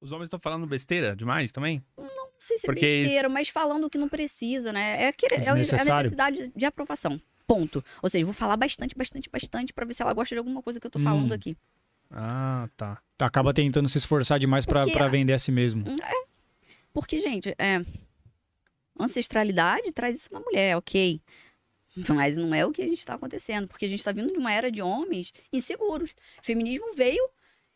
Os homens estão falando besteira demais também? Não sei se é besteira, isso... mas falando o que não precisa, né? É, que é, é a necessidade de aprovação. Ponto. Ou seja, vou falar bastante, bastante, bastante para ver se ela gosta de alguma coisa que eu tô falando hum. aqui. Ah, tá. tá acaba tentando se esforçar demais para vender a si mesmo. Hum, é. Porque, gente, é... ancestralidade traz isso na mulher, ok. Mas não é o que a gente está acontecendo, porque a gente está vindo de uma era de homens inseguros. feminismo veio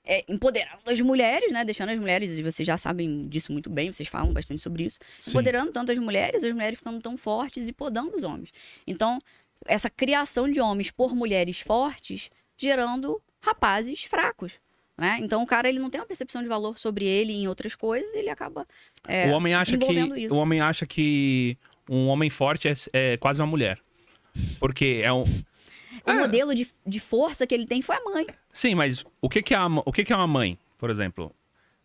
é, empoderando as mulheres, né? Deixando as mulheres, e vocês já sabem disso muito bem, vocês falam bastante sobre isso. Sim. Empoderando tanto as mulheres, as mulheres ficando tão fortes e podando os homens. Então, essa criação de homens por mulheres fortes, gerando rapazes fracos. Né? Então o cara ele não tem uma percepção de valor sobre ele em outras coisas, ele acaba é, o homem acha que isso. o homem acha que um homem forte é, é quase uma mulher, porque é um o é. modelo de, de força que ele tem foi a mãe. Sim, mas o que, que, é, a, o que, que é uma mãe, por exemplo?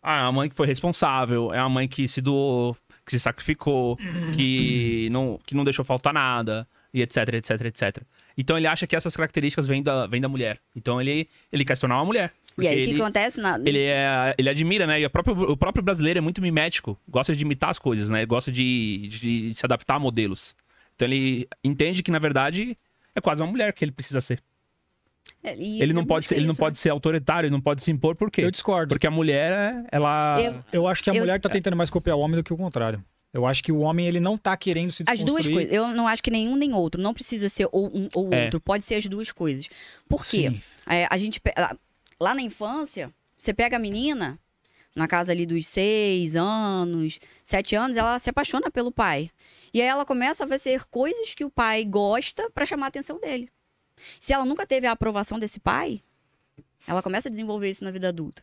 Ah, é uma mãe que foi responsável, é uma mãe que se doou, que se sacrificou, que, não, que não deixou faltar nada, e etc, etc, etc. Então ele acha que essas características vêm da, vêm da mulher. Então ele, ele quer se tornar uma mulher. E aí, o que acontece? Na... Ele, é, ele admira, né? E o próprio, o próprio brasileiro é muito mimético, gosta de imitar as coisas, né? Gosta de, de, de se adaptar a modelos. Então ele entende que, na verdade, é quase uma mulher que ele precisa ser. É, ele não, é pode ser, ele não pode né? ser autoritário, ele não pode se impor, por quê? Eu discordo. Porque a mulher, é, ela. Eu, eu acho que a eu... mulher tá tentando mais copiar o homem do que o contrário. Eu acho que o homem, ele não tá querendo se desconstruir. As duas coisas. Eu não acho que nenhum nem outro. Não precisa ser ou um ou é. outro. Pode ser as duas coisas. Por quê? É, a gente. Lá na infância, você pega a menina, na casa ali dos seis anos, sete anos, ela se apaixona pelo pai. E aí ela começa a fazer coisas que o pai gosta para chamar a atenção dele. Se ela nunca teve a aprovação desse pai, ela começa a desenvolver isso na vida adulta.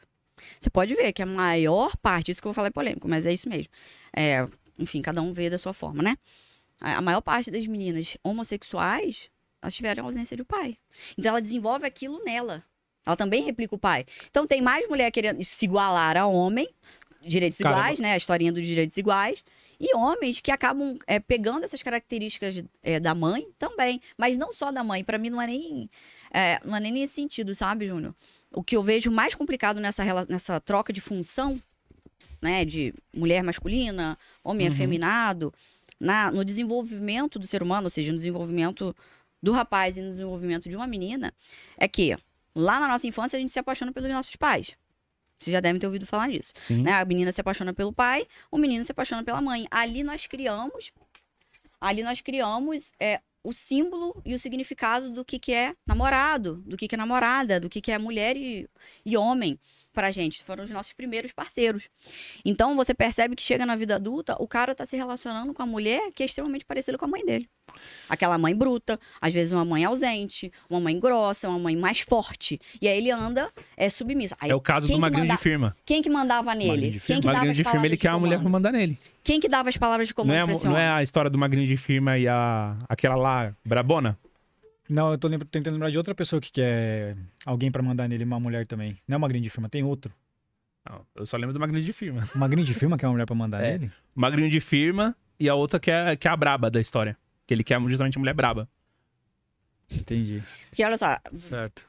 Você pode ver que a maior parte, isso que eu vou falar é polêmico, mas é isso mesmo. É, enfim, cada um vê da sua forma, né? A maior parte das meninas homossexuais, elas tiveram ausência de pai. Então ela desenvolve aquilo nela. Ela também replica o pai. Então tem mais mulher querendo se igualar a homem, direitos Caramba. iguais, né? A historinha dos direitos iguais. E homens que acabam é, pegando essas características é, da mãe também. Mas não só da mãe. para mim não é nem. É, não é nem nesse sentido, sabe, Júnior? O que eu vejo mais complicado nessa, nessa troca de função, né? De mulher masculina, homem uhum. afeminado, na, no desenvolvimento do ser humano, ou seja, no desenvolvimento do rapaz e no desenvolvimento de uma menina, é que Lá na nossa infância, a gente se apaixona pelos nossos pais. Vocês já devem ter ouvido falar nisso. Né? A menina se apaixona pelo pai, o menino se apaixona pela mãe. Ali nós criamos, ali nós criamos é, o símbolo e o significado do que, que é namorado, do que, que é namorada, do que, que é mulher e, e homem pra gente, foram os nossos primeiros parceiros. Então você percebe que chega na vida adulta, o cara tá se relacionando com a mulher que é extremamente parecida com a mãe dele. Aquela mãe bruta, às vezes uma mãe ausente, uma mãe grossa, uma mãe mais forte. E aí ele anda é submisso. Aí, é o caso de uma grande manda... firma. Quem que mandava nele? quem que dava grande firma, ele quer é mulher pra mandar nele. Quem que dava as palavras de comando? Não é, não é a história de uma grande firma e a aquela lá brabona? Não, eu tô lembra, tentando lembrar de outra pessoa que quer alguém para mandar nele, uma mulher também. Não é uma grande firma, tem outro. Não, eu só lembro do Magrinho de Firma. Magrinho de Firma que é uma mulher pra mandar é. Uma Magrinho de Firma e a outra que é, que é a braba da história. Que ele quer justamente a mulher braba. Entendi. Porque olha só. Certo.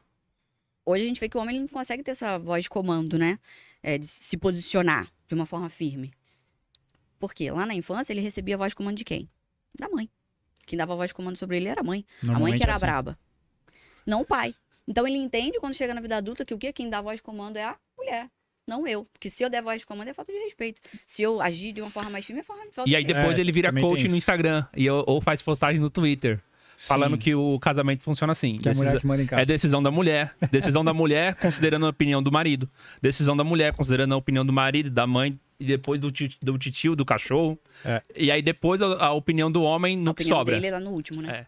Hoje a gente vê que o homem não consegue ter essa voz de comando, né? É, de se posicionar de uma forma firme. Porque lá na infância ele recebia a voz de comando de quem? Da mãe. Quem dava voz de comando sobre ele era a mãe. A mãe que era é assim. braba. Não o pai. Então ele entende quando chega na vida adulta que o que quem dá voz de comando é a mulher não eu. Porque se eu der voz de comando é falta de respeito. Se eu agir de uma forma mais firme é falta de respeito E aí depois é, ele vira coach no Instagram e, ou faz postagem no Twitter. Sim. Falando que o casamento funciona assim. Que Decisa... é, que manda em casa. é decisão da mulher. Decisão da mulher considerando a opinião do marido. Decisão da mulher considerando a opinião do marido, da mãe, e depois do, ti, do titio, do cachorro. É. E aí depois a, a opinião do homem no a que sobra. dele é lá no último, né? É.